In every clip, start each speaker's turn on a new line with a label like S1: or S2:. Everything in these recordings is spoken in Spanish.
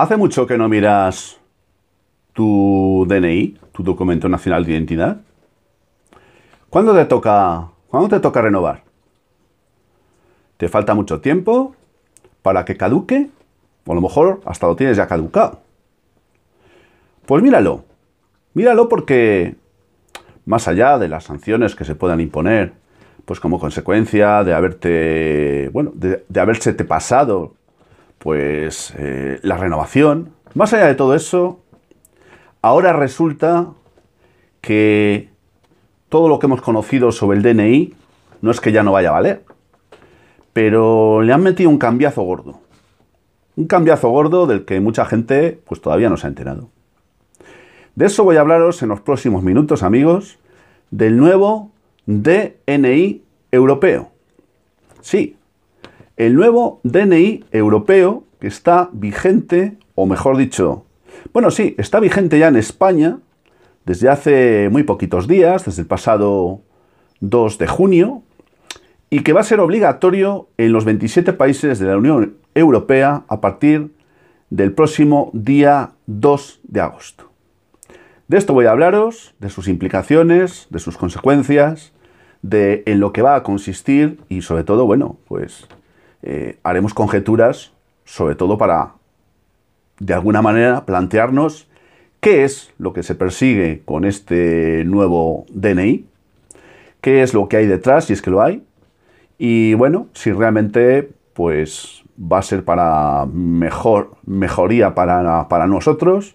S1: ¿Hace mucho que no miras tu DNI, tu documento nacional de identidad? ¿Cuándo te toca, cuándo te toca renovar? ¿Te falta mucho tiempo para que caduque? O a lo mejor hasta lo tienes ya caducado. Pues míralo. Míralo porque más allá de las sanciones que se puedan imponer, pues como consecuencia de haberte, bueno, de, de haberse pasado pues eh, la renovación. Más allá de todo eso, ahora resulta que todo lo que hemos conocido sobre el DNI no es que ya no vaya a valer, pero le han metido un cambiazo gordo. Un cambiazo gordo del que mucha gente pues todavía no se ha enterado. De eso voy a hablaros en los próximos minutos, amigos, del nuevo DNI europeo. Sí, el nuevo DNI europeo que está vigente, o mejor dicho, bueno, sí, está vigente ya en España desde hace muy poquitos días, desde el pasado 2 de junio, y que va a ser obligatorio en los 27 países de la Unión Europea a partir del próximo día 2 de agosto. De esto voy a hablaros, de sus implicaciones, de sus consecuencias, de en lo que va a consistir y sobre todo, bueno, pues eh, haremos conjeturas, sobre todo para, de alguna manera, plantearnos qué es lo que se persigue con este nuevo DNI, qué es lo que hay detrás, si es que lo hay, y bueno, si realmente pues va a ser para mejor, mejoría para, para nosotros,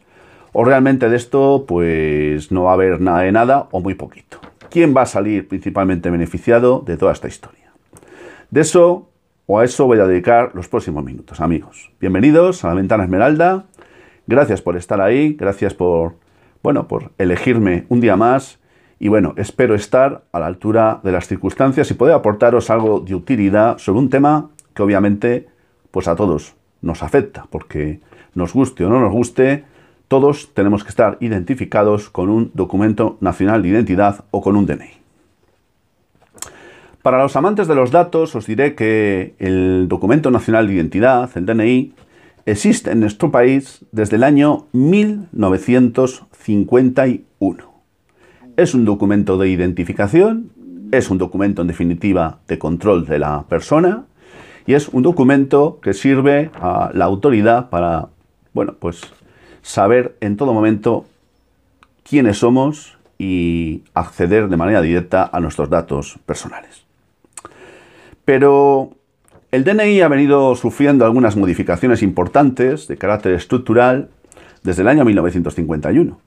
S1: o realmente de esto pues no va a haber nada de nada o muy poquito. ¿Quién va a salir principalmente beneficiado de toda esta historia? De eso a eso voy a dedicar los próximos minutos, amigos. Bienvenidos a la Ventana Esmeralda. Gracias por estar ahí, gracias por, bueno, por elegirme un día más y bueno, espero estar a la altura de las circunstancias y poder aportaros algo de utilidad sobre un tema que obviamente pues a todos nos afecta, porque nos guste o no nos guste, todos tenemos que estar identificados con un documento nacional de identidad o con un DNI. Para los amantes de los datos, os diré que el Documento Nacional de Identidad, el DNI, existe en nuestro país desde el año 1951. Es un documento de identificación, es un documento en definitiva de control de la persona y es un documento que sirve a la autoridad para, bueno, pues saber en todo momento quiénes somos y acceder de manera directa a nuestros datos personales. Pero el DNI ha venido sufriendo algunas modificaciones importantes de carácter estructural desde el año 1951,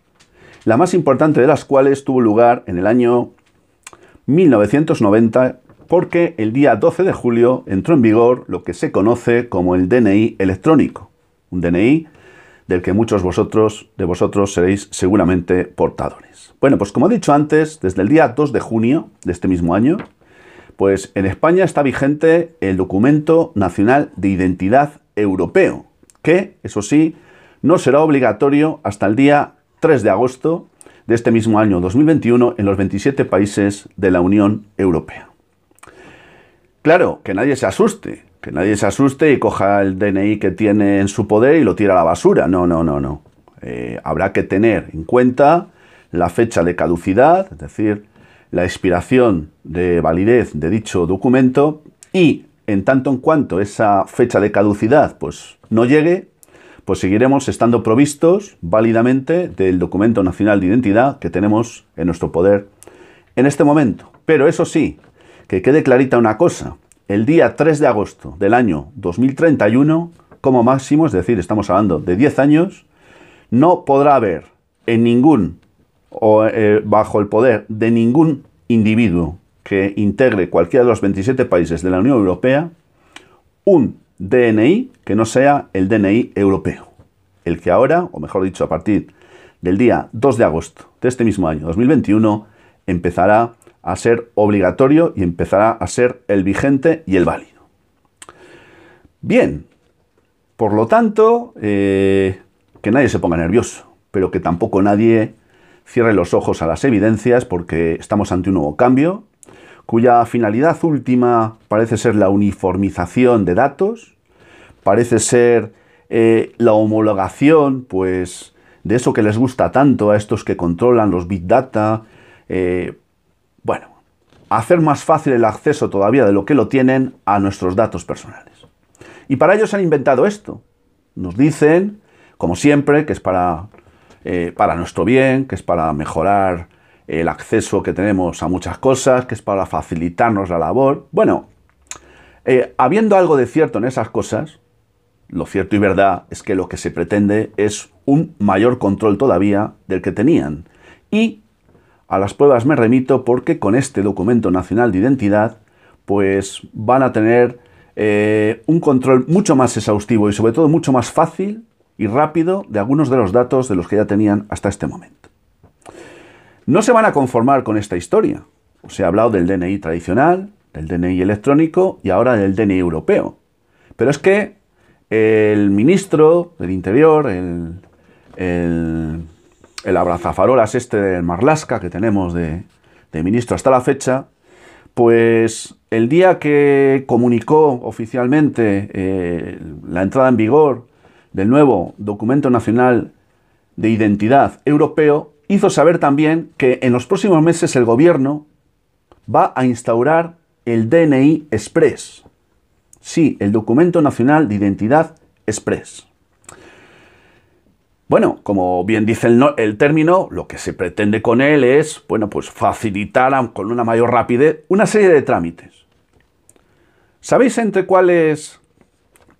S1: la más importante de las cuales tuvo lugar en el año 1990 porque el día 12 de julio entró en vigor lo que se conoce como el DNI electrónico, un DNI del que muchos vosotros, de vosotros seréis seguramente portadores. Bueno, pues como he dicho antes, desde el día 2 de junio de este mismo año, pues en España está vigente el Documento Nacional de Identidad Europeo, que, eso sí, no será obligatorio hasta el día 3 de agosto de este mismo año 2021 en los 27 países de la Unión Europea. Claro, que nadie se asuste, que nadie se asuste y coja el DNI que tiene en su poder y lo tira a la basura. No, no, no, no. Eh, habrá que tener en cuenta la fecha de caducidad, es decir, la expiración de validez de dicho documento y en tanto en cuanto esa fecha de caducidad pues no llegue, pues seguiremos estando provistos válidamente del documento nacional de identidad que tenemos en nuestro poder en este momento. Pero eso sí, que quede clarita una cosa, el día 3 de agosto del año 2031, como máximo, es decir, estamos hablando de 10 años, no podrá haber en ningún o, eh, bajo el poder de ningún individuo que integre cualquiera de los 27 países de la Unión Europea un DNI que no sea el DNI europeo, el que ahora, o mejor dicho, a partir del día 2 de agosto de este mismo año 2021, empezará a ser obligatorio y empezará a ser el vigente y el válido. Bien, por lo tanto, eh, que nadie se ponga nervioso, pero que tampoco nadie cierre los ojos a las evidencias porque estamos ante un nuevo cambio, cuya finalidad última parece ser la uniformización de datos, parece ser eh, la homologación, pues, de eso que les gusta tanto a estos que controlan los big data, eh, bueno, hacer más fácil el acceso todavía de lo que lo tienen a nuestros datos personales. Y para ellos se han inventado esto. Nos dicen, como siempre, que es para eh, para nuestro bien, que es para mejorar el acceso que tenemos a muchas cosas, que es para facilitarnos la labor. Bueno, eh, habiendo algo de cierto en esas cosas, lo cierto y verdad es que lo que se pretende es un mayor control todavía del que tenían. Y a las pruebas me remito porque con este documento nacional de identidad, pues van a tener eh, un control mucho más exhaustivo y sobre todo mucho más fácil y rápido de algunos de los datos de los que ya tenían hasta este momento. No se van a conformar con esta historia. Se ha hablado del DNI tradicional, del DNI electrónico y ahora del DNI europeo. Pero es que el ministro del Interior, el, el, abrazafarolas este del Marlasca que tenemos de, de ministro hasta la fecha, pues el día que comunicó oficialmente eh, la entrada en vigor del nuevo Documento Nacional de Identidad Europeo hizo saber también que en los próximos meses el gobierno va a instaurar el DNI Express. Sí, el Documento Nacional de Identidad Express. Bueno, como bien dice el, término, lo que se pretende con él es, bueno, pues facilitar con una mayor rapidez una serie de trámites. ¿Sabéis entre cuáles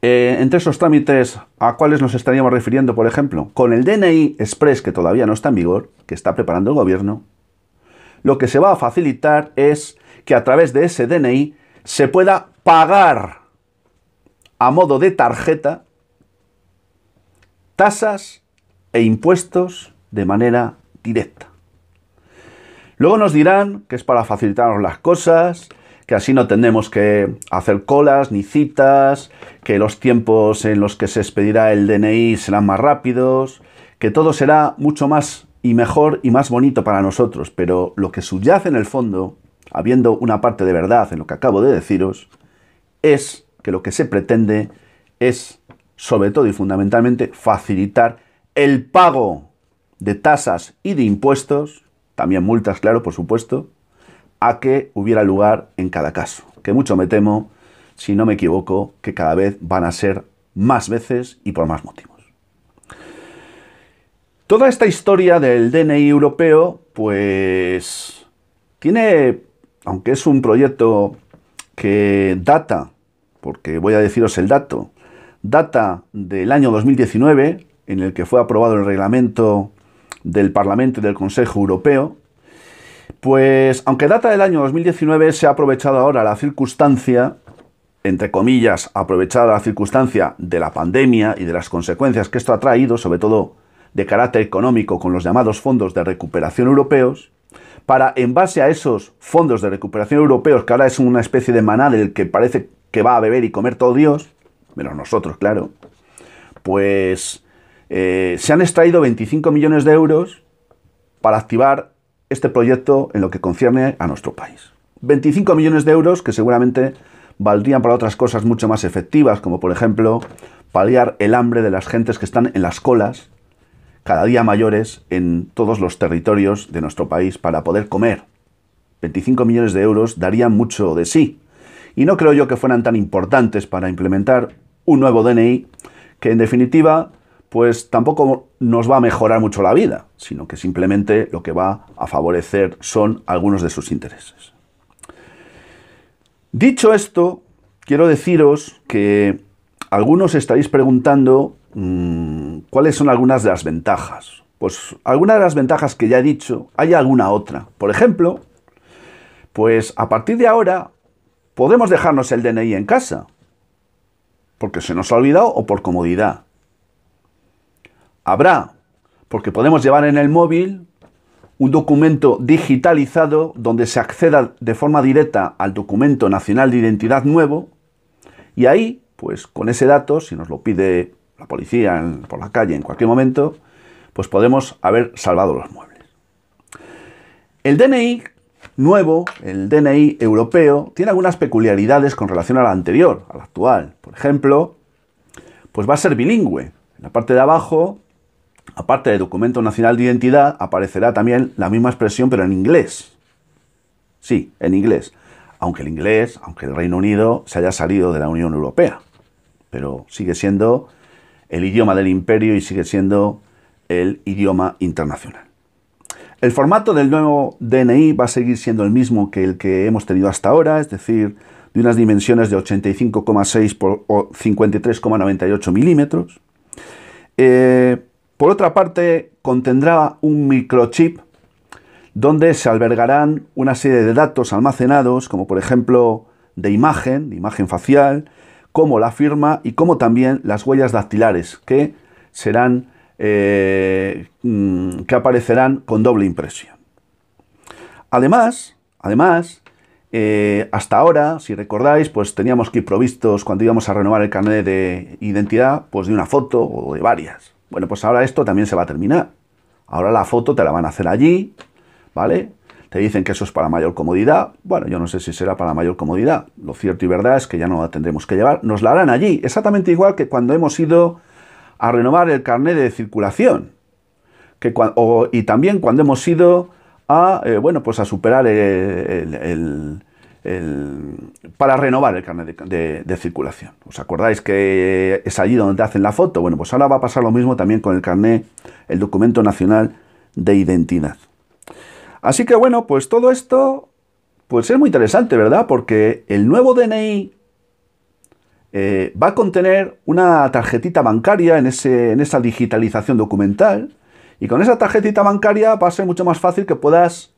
S1: eh, entre esos trámites, ¿a cuáles nos estaríamos refiriendo, por ejemplo? Con el DNI Express, que todavía no está en vigor, que está preparando el gobierno, lo que se va a facilitar es que a través de ese DNI se pueda pagar a modo de tarjeta tasas e impuestos de manera directa. Luego nos dirán que es para facilitarnos las cosas, que así no tendremos que hacer colas ni citas, que los tiempos en los que se expedirá el DNI serán más rápidos, que todo será mucho más y mejor y más bonito para nosotros, pero lo que subyace en el fondo, habiendo una parte de verdad en lo que acabo de deciros, es que lo que se pretende es, sobre todo y fundamentalmente, facilitar el pago de tasas y de impuestos, también multas, claro, por supuesto, a que hubiera lugar en cada caso. Que mucho me temo, si no me equivoco, que cada vez van a ser más veces y por más motivos. Toda esta historia del DNI europeo, pues tiene, aunque es un proyecto que data, porque voy a deciros el dato, data del año 2019, en el que fue aprobado el reglamento del Parlamento y del Consejo Europeo, pues aunque data del año 2019, se ha aprovechado ahora la circunstancia, entre comillas, aprovechada la circunstancia de la pandemia y de las consecuencias que esto ha traído, sobre todo de carácter económico con los llamados fondos de recuperación europeos, para, en base a esos fondos de recuperación europeos, que ahora es una especie de maná del que parece que va a beber y comer todo Dios, menos nosotros, claro, pues eh, se han extraído 25 millones de euros para activar este proyecto en lo que concierne a nuestro país. 25 millones de euros que seguramente valdrían para otras cosas mucho más efectivas, como por ejemplo paliar el hambre de las gentes que están en las colas, cada día mayores, en todos los territorios de nuestro país para poder comer. 25 millones de euros darían mucho de sí. Y no creo yo que fueran tan importantes para implementar un nuevo DNI que en definitiva pues tampoco nos va a mejorar mucho la vida, sino que simplemente lo que va a favorecer son algunos de sus intereses. Dicho esto, quiero deciros que algunos estaréis preguntando mm, cuáles son algunas de las ventajas. Pues algunas de las ventajas que ya he dicho, hay alguna otra. Por ejemplo, pues a partir de ahora podemos dejarnos el DNI en casa, porque se nos ha olvidado o por comodidad. Habrá, porque podemos llevar en el móvil un documento digitalizado donde se acceda de forma directa al documento nacional de identidad nuevo y ahí, pues con ese dato, si nos lo pide la policía por la calle en cualquier momento, pues podemos haber salvado los muebles. El DNI nuevo, el DNI europeo, tiene algunas peculiaridades con relación a la anterior, al actual. Por ejemplo, pues va a ser bilingüe. En la parte de abajo aparte del documento nacional de identidad, aparecerá también la misma expresión, pero en inglés. Sí, en inglés. Aunque el inglés, aunque el Reino Unido se haya salido de la Unión Europea. Pero sigue siendo el idioma del imperio y sigue siendo el idioma internacional. El formato del nuevo DNI va a seguir siendo el mismo que el que hemos tenido hasta ahora, es decir, de unas dimensiones de 85,6 por 53,98 milímetros. Eh, por otra parte, contendrá un microchip donde se albergarán una serie de datos almacenados, como por ejemplo de imagen, de imagen facial, como la firma y como también las huellas dactilares, que serán eh, mm, que aparecerán con doble impresión. Además, además, eh, hasta ahora, si recordáis, pues teníamos que ir provistos cuando íbamos a renovar el carnet de identidad, pues de una foto o de varias. Bueno, pues ahora esto también se va a terminar. Ahora la foto te la van a hacer allí, ¿vale? Te dicen que eso es para mayor comodidad. Bueno, yo no sé si será para mayor comodidad. Lo cierto y verdad es que ya no la tendremos que llevar. Nos la harán allí, exactamente igual que cuando hemos ido a renovar el carnet de circulación. Que y también cuando hemos ido a, eh, bueno, pues a superar el para renovar el carnet de, circulación. ¿Os acordáis que es allí donde hacen la foto? Bueno, pues ahora va a pasar lo mismo también con el carnet, el documento nacional de identidad. Así que bueno, pues todo esto pues es muy interesante, ¿verdad? Porque el nuevo DNI eh, va a contener una tarjetita bancaria en esa digitalización documental y con esa tarjetita bancaria va a ser mucho más fácil que puedas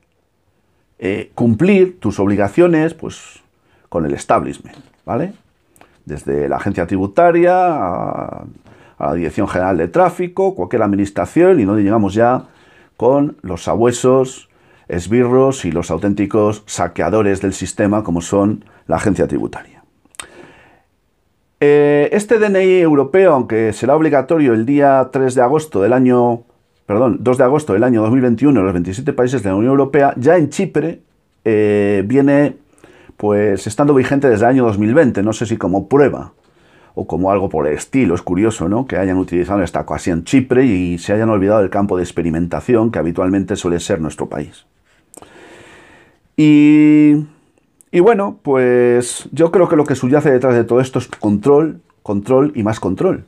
S1: eh, cumplir tus obligaciones pues, con el establishment, ¿vale? Desde la agencia tributaria a, la Dirección General de Tráfico, cualquier administración, y no llegamos ya con los sabuesos, esbirros y los auténticos saqueadores del sistema, como son la agencia tributaria. Eh, este DNI europeo, aunque será obligatorio el día 3 de agosto del año perdón, 2 de agosto del año 2021 los 27 países de la Unión Europea, ya en Chipre eh, viene pues estando vigente desde el año 2020, no sé si como prueba o como algo por el estilo, es curioso, ¿no? Que hayan utilizado esta ocasión Chipre y se hayan olvidado del campo de experimentación que habitualmente suele ser nuestro país. Y, y bueno, pues yo creo que lo que subyace detrás de todo esto es control, control y más control.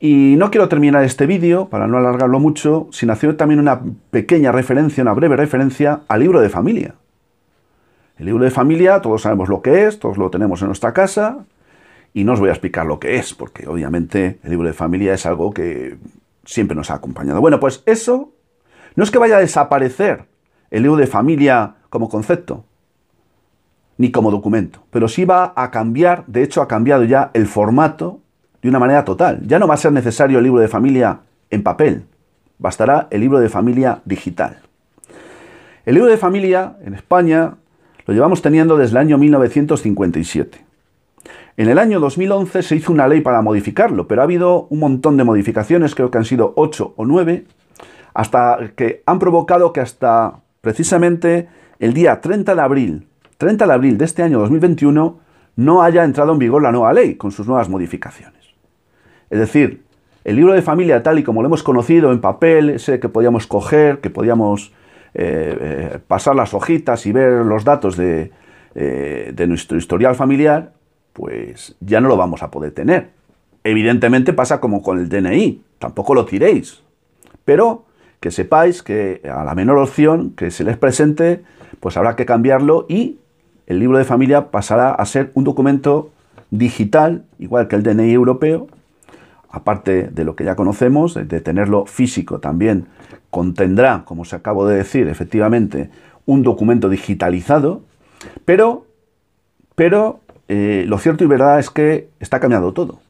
S1: Y no quiero terminar este vídeo, para no alargarlo mucho, sin hacer también una pequeña referencia, una breve referencia al libro de familia. El libro de familia, todos sabemos lo que es, todos lo tenemos en nuestra casa, y no os voy a explicar lo que es, porque obviamente el libro de familia es algo que siempre nos ha acompañado. Bueno, pues eso no es que vaya a desaparecer el libro de familia como concepto, ni como documento, pero sí va a cambiar, de hecho ha cambiado ya el formato de una manera total. Ya no va a ser necesario el libro de familia en papel, bastará el libro de familia digital. El libro de familia en España lo llevamos teniendo desde el año 1957. En el año 2011 se hizo una ley para modificarlo, pero ha habido un montón de modificaciones, creo que han sido 8 o 9, hasta que han provocado que hasta precisamente el día 30 de abril, 30 de abril de este año 2021, no haya entrado en vigor la nueva ley con sus nuevas modificaciones. Es decir, el libro de familia tal y como lo hemos conocido en papel, ese que podíamos coger, que podíamos eh, eh, pasar las hojitas y ver los datos de, eh, de nuestro historial familiar, pues ya no lo vamos a poder tener. Evidentemente pasa como con el DNI, tampoco lo tiréis. Pero que sepáis que a la menor opción que se les presente, pues habrá que cambiarlo y el libro de familia pasará a ser un documento digital, igual que el DNI europeo, aparte de lo que ya conocemos, de tenerlo físico también, contendrá, como se acabo de decir, efectivamente, un documento digitalizado, pero, pero eh, lo cierto y verdad es que está cambiado todo.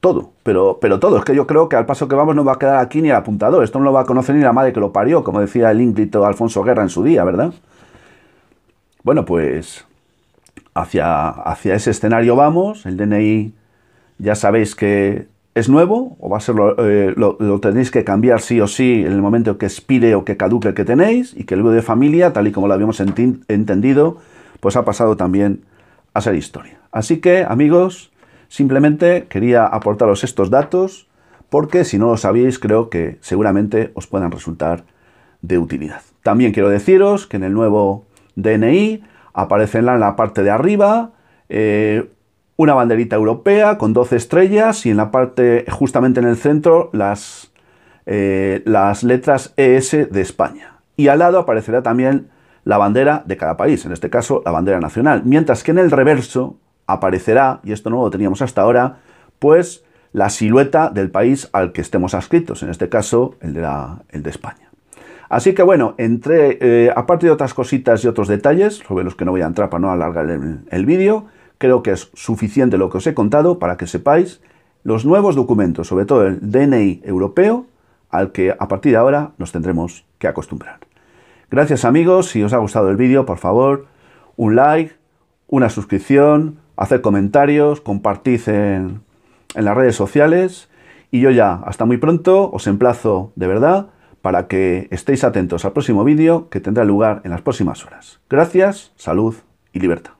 S1: Todo, pero, pero todo. Es que yo creo que al paso que vamos no va a quedar aquí ni el apuntador. Esto no lo va a conocer ni la madre que lo parió, como decía el ínclito Alfonso Guerra en su día, ¿verdad? Bueno, pues hacia, hacia ese escenario vamos. El DNI ya sabéis que es nuevo o va a ser eh, lo, tenéis que cambiar sí o sí en el momento que expire o que caduque que tenéis y que el libro de familia, tal y como lo habíamos entendido, pues ha pasado también a ser historia. Así que, amigos, simplemente quería aportaros estos datos porque si no lo sabéis, creo que seguramente os puedan resultar de utilidad. También quiero deciros que en el nuevo DNI la en la parte de arriba eh, una banderita europea con 12 estrellas y en la parte, justamente en el centro, las, eh, las letras ES de España. Y al lado aparecerá también la bandera de cada país, en este caso la bandera nacional. Mientras que en el reverso aparecerá, y esto no lo teníamos hasta ahora, pues la silueta del país al que estemos adscritos, en este caso el de, el de España. Así que bueno, entre, eh, aparte de otras cositas y otros detalles, sobre los que no voy a entrar para no alargar el, el vídeo, Creo que es suficiente lo que os he contado para que sepáis los nuevos documentos, sobre todo el DNI europeo, al que a partir de ahora nos tendremos que acostumbrar. Gracias amigos, si os ha gustado el vídeo, por favor, un like, una suscripción, hacer comentarios, compartid en, en las redes sociales y yo ya, hasta muy pronto, os emplazo de verdad para que estéis atentos al próximo vídeo que tendrá lugar en las próximas horas. Gracias, salud y libertad.